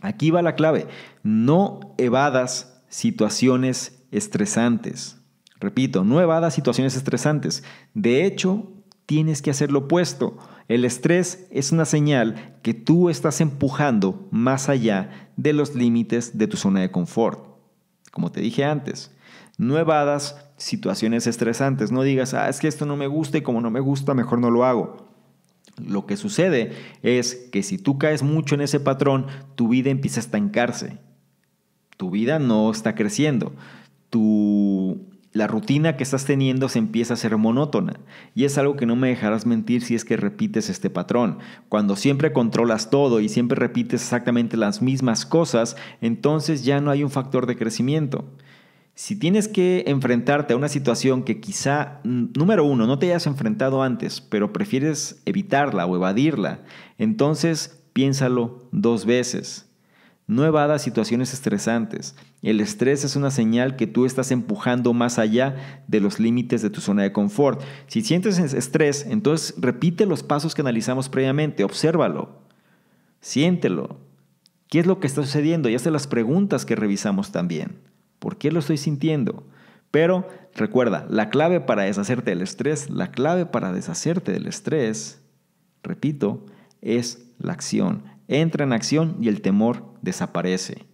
Aquí va la clave. No evadas situaciones estresantes. Repito, no evadas situaciones estresantes. De hecho, tienes que hacer lo opuesto. El estrés es una señal que tú estás empujando más allá de los límites de tu zona de confort. Como te dije antes, no evadas situaciones estresantes. No digas, ah, es que esto no me gusta y como no me gusta, mejor no lo hago. Lo que sucede es que si tú caes mucho en ese patrón, tu vida empieza a estancarse. Tu vida no está creciendo la rutina que estás teniendo se empieza a ser monótona. Y es algo que no me dejarás mentir si es que repites este patrón. Cuando siempre controlas todo y siempre repites exactamente las mismas cosas, entonces ya no hay un factor de crecimiento. Si tienes que enfrentarte a una situación que quizá, número uno, no te hayas enfrentado antes, pero prefieres evitarla o evadirla, entonces piénsalo dos veces. No evadas situaciones estresantes. El estrés es una señal que tú estás empujando más allá de los límites de tu zona de confort. Si sientes estrés, entonces repite los pasos que analizamos previamente, obsérvalo, siéntelo. ¿Qué es lo que está sucediendo? Y hace las preguntas que revisamos también. ¿Por qué lo estoy sintiendo? Pero recuerda, la clave para deshacerte del estrés, la clave para deshacerte del estrés, repito, es la acción, entra en acción y el temor desaparece.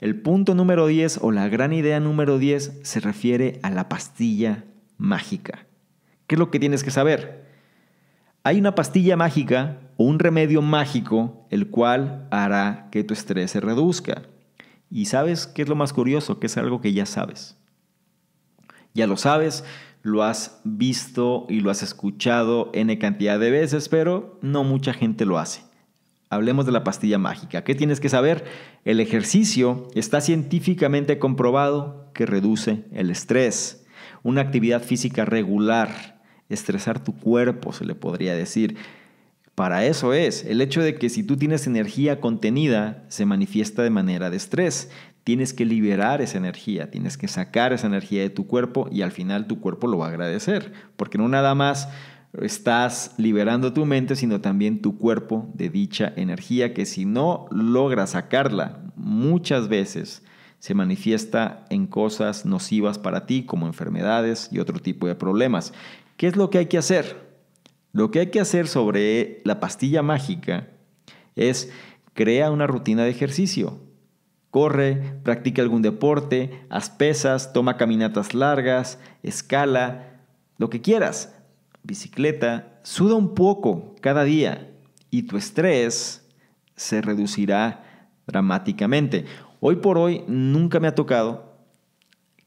El punto número 10 o la gran idea número 10 se refiere a la pastilla mágica. ¿Qué es lo que tienes que saber? Hay una pastilla mágica o un remedio mágico el cual hará que tu estrés se reduzca. Y sabes qué es lo más curioso, que es algo que ya sabes. Ya lo sabes, lo has visto y lo has escuchado n cantidad de veces, pero no mucha gente lo hace. Hablemos de la pastilla mágica. ¿Qué tienes que saber? El ejercicio está científicamente comprobado que reduce el estrés. Una actividad física regular, estresar tu cuerpo, se le podría decir. Para eso es, el hecho de que si tú tienes energía contenida, se manifiesta de manera de estrés. Tienes que liberar esa energía, tienes que sacar esa energía de tu cuerpo y al final tu cuerpo lo va a agradecer, porque no nada más estás liberando tu mente, sino también tu cuerpo de dicha energía que si no logras sacarla muchas veces, se manifiesta en cosas nocivas para ti como enfermedades y otro tipo de problemas. ¿Qué es lo que hay que hacer? Lo que hay que hacer sobre la pastilla mágica es crea una rutina de ejercicio. Corre, practica algún deporte, haz pesas, toma caminatas largas, escala, lo que quieras bicicleta, suda un poco cada día y tu estrés se reducirá dramáticamente. Hoy por hoy nunca me ha tocado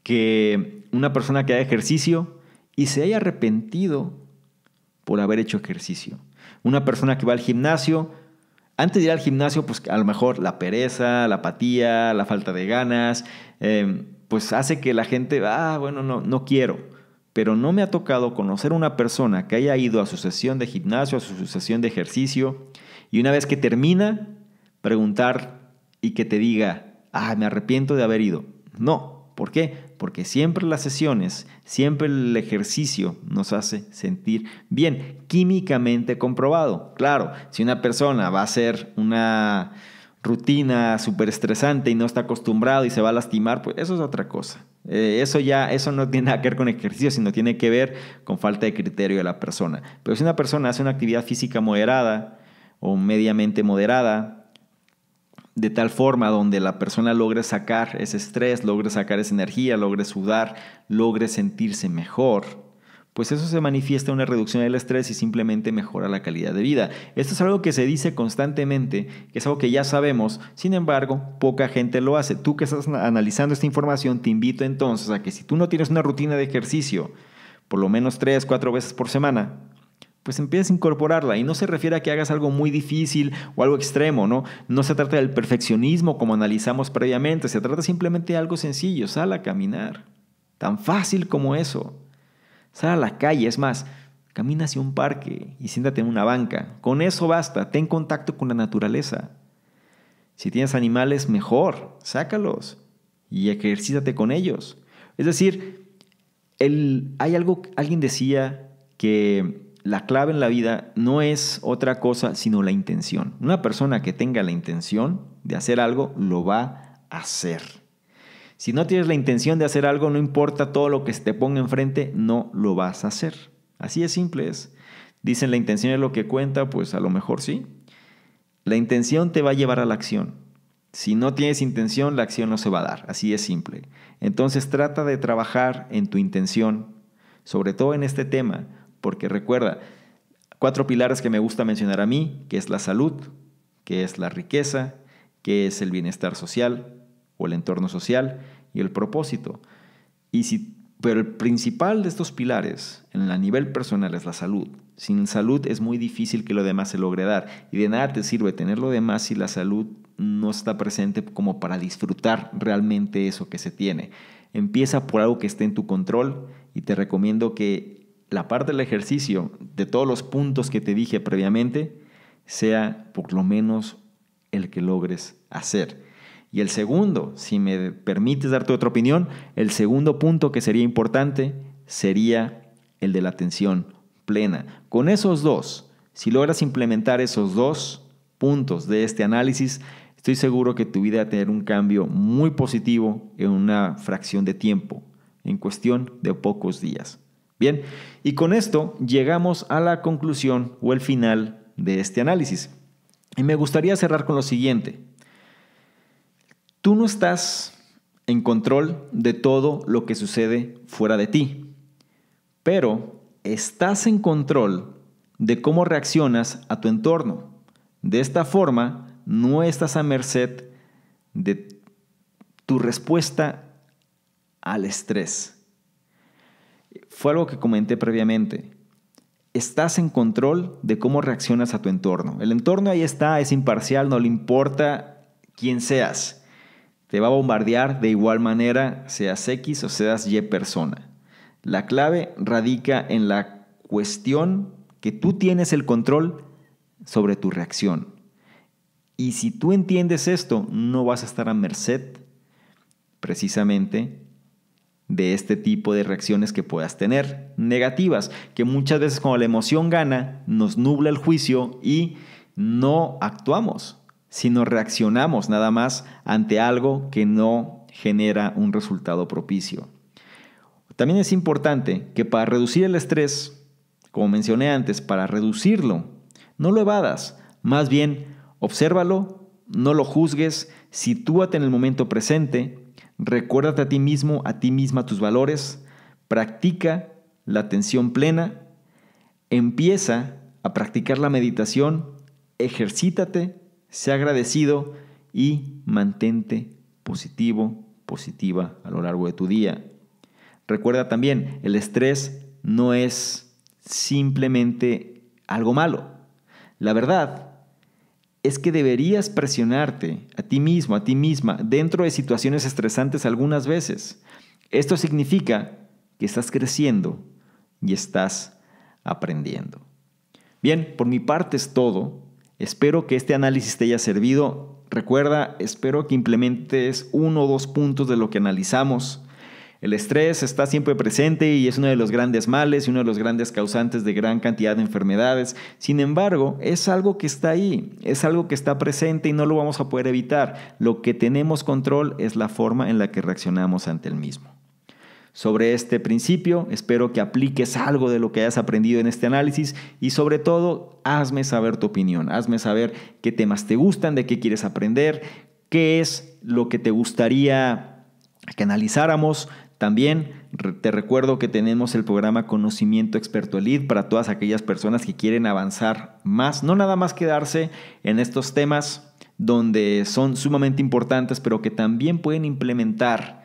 que una persona que haga ejercicio y se haya arrepentido por haber hecho ejercicio. Una persona que va al gimnasio, antes de ir al gimnasio, pues a lo mejor la pereza, la apatía, la falta de ganas, eh, pues hace que la gente, ah, bueno, no, no quiero pero no me ha tocado conocer una persona que haya ido a su sesión de gimnasio, a su sesión de ejercicio, y una vez que termina, preguntar y que te diga, ah, me arrepiento de haber ido. No, ¿por qué? Porque siempre las sesiones, siempre el ejercicio nos hace sentir bien, químicamente comprobado. Claro, si una persona va a hacer una rutina súper estresante y no está acostumbrado y se va a lastimar, pues eso es otra cosa. Eh, eso ya, eso no tiene nada que ver con ejercicio, sino tiene que ver con falta de criterio de la persona. Pero si una persona hace una actividad física moderada o mediamente moderada, de tal forma donde la persona logre sacar ese estrés, logre sacar esa energía, logre sudar, logre sentirse mejor, pues eso se manifiesta una reducción del estrés y simplemente mejora la calidad de vida. Esto es algo que se dice constantemente, que es algo que ya sabemos, sin embargo, poca gente lo hace. Tú que estás analizando esta información, te invito entonces a que si tú no tienes una rutina de ejercicio, por lo menos tres, cuatro veces por semana, pues empieces a incorporarla. Y no se refiere a que hagas algo muy difícil o algo extremo, ¿no? No se trata del perfeccionismo como analizamos previamente, se trata simplemente de algo sencillo, sal a caminar. Tan fácil como eso. Sal a la calle, es más, camina hacia un parque y siéntate en una banca. Con eso basta, ten contacto con la naturaleza. Si tienes animales, mejor, sácalos y ejercítate con ellos. Es decir, hay algo, alguien decía que la clave en la vida no es otra cosa sino la intención. Una persona que tenga la intención de hacer algo, lo va a hacer. Si no tienes la intención de hacer algo, no importa todo lo que se te ponga enfrente, no lo vas a hacer. Así es simple es. Dicen la intención es lo que cuenta, pues a lo mejor sí. La intención te va a llevar a la acción. Si no tienes intención, la acción no se va a dar. Así es simple. Entonces trata de trabajar en tu intención, sobre todo en este tema, porque recuerda, cuatro pilares que me gusta mencionar a mí, que es la salud, que es la riqueza, que es el bienestar social, el entorno social y el propósito. Y si, pero el principal de estos pilares en el nivel personal es la salud. Sin salud es muy difícil que lo demás se logre dar y de nada te sirve tener lo demás si la salud no está presente como para disfrutar realmente eso que se tiene. Empieza por algo que esté en tu control y te recomiendo que la parte del ejercicio, de todos los puntos que te dije previamente, sea por lo menos el que logres hacer. Y el segundo, si me permites darte otra opinión, el segundo punto que sería importante sería el de la atención plena. Con esos dos, si logras implementar esos dos puntos de este análisis, estoy seguro que tu vida va a tener un cambio muy positivo en una fracción de tiempo, en cuestión de pocos días. Bien, y con esto llegamos a la conclusión o el final de este análisis. Y me gustaría cerrar con lo siguiente. Tú no estás en control de todo lo que sucede fuera de ti, pero estás en control de cómo reaccionas a tu entorno. De esta forma, no estás a merced de tu respuesta al estrés. Fue algo que comenté previamente. Estás en control de cómo reaccionas a tu entorno. El entorno ahí está, es imparcial, no le importa quién seas. Te va a bombardear de igual manera, seas X o seas Y persona. La clave radica en la cuestión que tú tienes el control sobre tu reacción. Y si tú entiendes esto, no vas a estar a merced precisamente de este tipo de reacciones que puedas tener, negativas, que muchas veces cuando la emoción gana, nos nubla el juicio y no actuamos sino reaccionamos nada más ante algo que no genera un resultado propicio. También es importante que para reducir el estrés, como mencioné antes, para reducirlo, no lo evadas, más bien obsérvalo, no lo juzgues, sitúate en el momento presente, recuérdate a ti mismo, a ti misma tus valores, practica la atención plena, empieza a practicar la meditación, ejercítate sea agradecido y mantente positivo, positiva a lo largo de tu día. Recuerda también, el estrés no es simplemente algo malo. La verdad es que deberías presionarte a ti mismo, a ti misma, dentro de situaciones estresantes algunas veces. Esto significa que estás creciendo y estás aprendiendo. Bien, por mi parte es todo. Espero que este análisis te haya servido. Recuerda, espero que implementes uno o dos puntos de lo que analizamos. El estrés está siempre presente y es uno de los grandes males y uno de los grandes causantes de gran cantidad de enfermedades. Sin embargo, es algo que está ahí, es algo que está presente y no lo vamos a poder evitar. Lo que tenemos control es la forma en la que reaccionamos ante el mismo sobre este principio. Espero que apliques algo de lo que hayas aprendido en este análisis y sobre todo hazme saber tu opinión, hazme saber qué temas te gustan, de qué quieres aprender, qué es lo que te gustaría que analizáramos. También te recuerdo que tenemos el programa Conocimiento Experto Elite para todas aquellas personas que quieren avanzar más, no nada más quedarse en estos temas donde son sumamente importantes, pero que también pueden implementar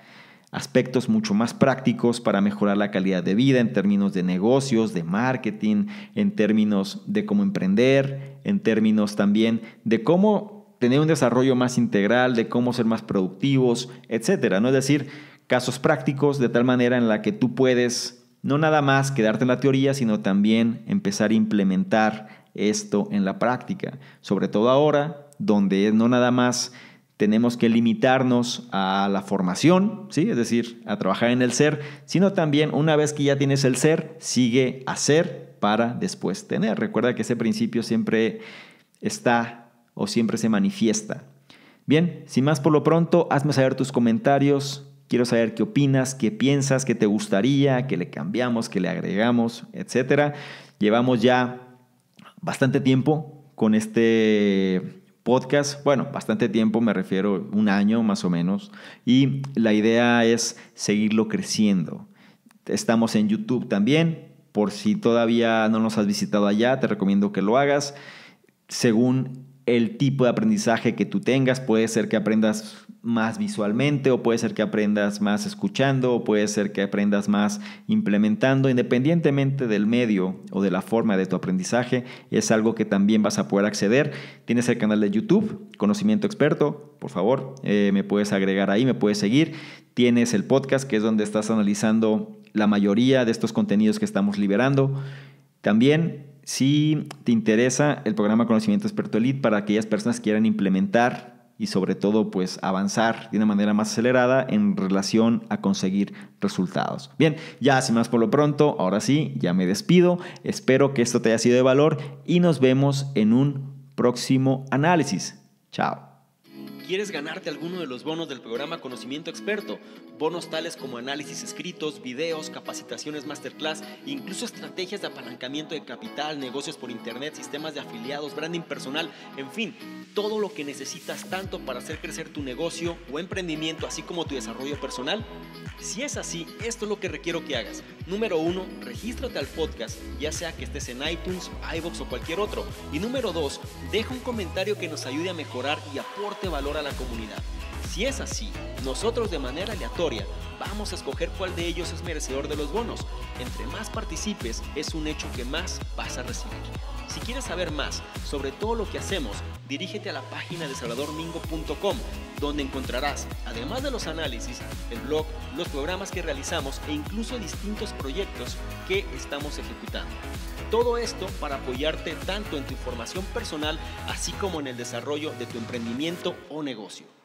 aspectos mucho más prácticos para mejorar la calidad de vida en términos de negocios, de marketing, en términos de cómo emprender, en términos también de cómo tener un desarrollo más integral, de cómo ser más productivos, etcétera, Es decir, casos prácticos de tal manera en la que tú puedes no nada más quedarte en la teoría, sino también empezar a implementar esto en la práctica, sobre todo ahora donde no nada más tenemos que limitarnos a la formación, ¿sí? es decir, a trabajar en el ser, sino también una vez que ya tienes el ser, sigue a ser para después tener. Recuerda que ese principio siempre está o siempre se manifiesta. Bien, sin más por lo pronto, hazme saber tus comentarios, quiero saber qué opinas, qué piensas, qué te gustaría, qué le cambiamos, qué le agregamos, etc. Llevamos ya bastante tiempo con este podcast, bueno, bastante tiempo, me refiero un año más o menos, y la idea es seguirlo creciendo. Estamos en YouTube también, por si todavía no nos has visitado allá, te recomiendo que lo hagas. Según el tipo de aprendizaje que tú tengas, puede ser que aprendas más visualmente o puede ser que aprendas más escuchando o puede ser que aprendas más implementando, independientemente del medio o de la forma de tu aprendizaje, es algo que también vas a poder acceder. Tienes el canal de YouTube, Conocimiento Experto, por favor, eh, me puedes agregar ahí, me puedes seguir. Tienes el podcast, que es donde estás analizando la mayoría de estos contenidos que estamos liberando. También, si te interesa el programa Conocimiento Experto Elite para aquellas personas que quieran implementar y sobre todo pues avanzar de una manera más acelerada en relación a conseguir resultados. Bien, ya sin más por lo pronto, ahora sí, ya me despido, espero que esto te haya sido de valor y nos vemos en un próximo análisis. Chao. ¿Quieres ganarte alguno de los bonos del programa Conocimiento Experto? Bonos tales como análisis escritos, videos, capacitaciones masterclass, incluso estrategias de apalancamiento de capital, negocios por internet, sistemas de afiliados, branding personal, en fin, todo lo que necesitas tanto para hacer crecer tu negocio o emprendimiento, así como tu desarrollo personal. Si es así, esto es lo que requiero que hagas. Número uno, regístrate al podcast, ya sea que estés en iTunes, iVoox o cualquier otro. Y número dos, deja un comentario que nos ayude a mejorar y aporte valor a la comunidad. Si es así, nosotros de manera aleatoria vamos a escoger cuál de ellos es merecedor de los bonos. Entre más participes, es un hecho que más vas a recibir. Si quieres saber más sobre todo lo que hacemos, dirígete a la página de salvadormingo.com, donde encontrarás, además de los análisis, el blog, los programas que realizamos e incluso distintos proyectos que estamos ejecutando. Todo esto para apoyarte tanto en tu formación personal, así como en el desarrollo de tu emprendimiento o negocio.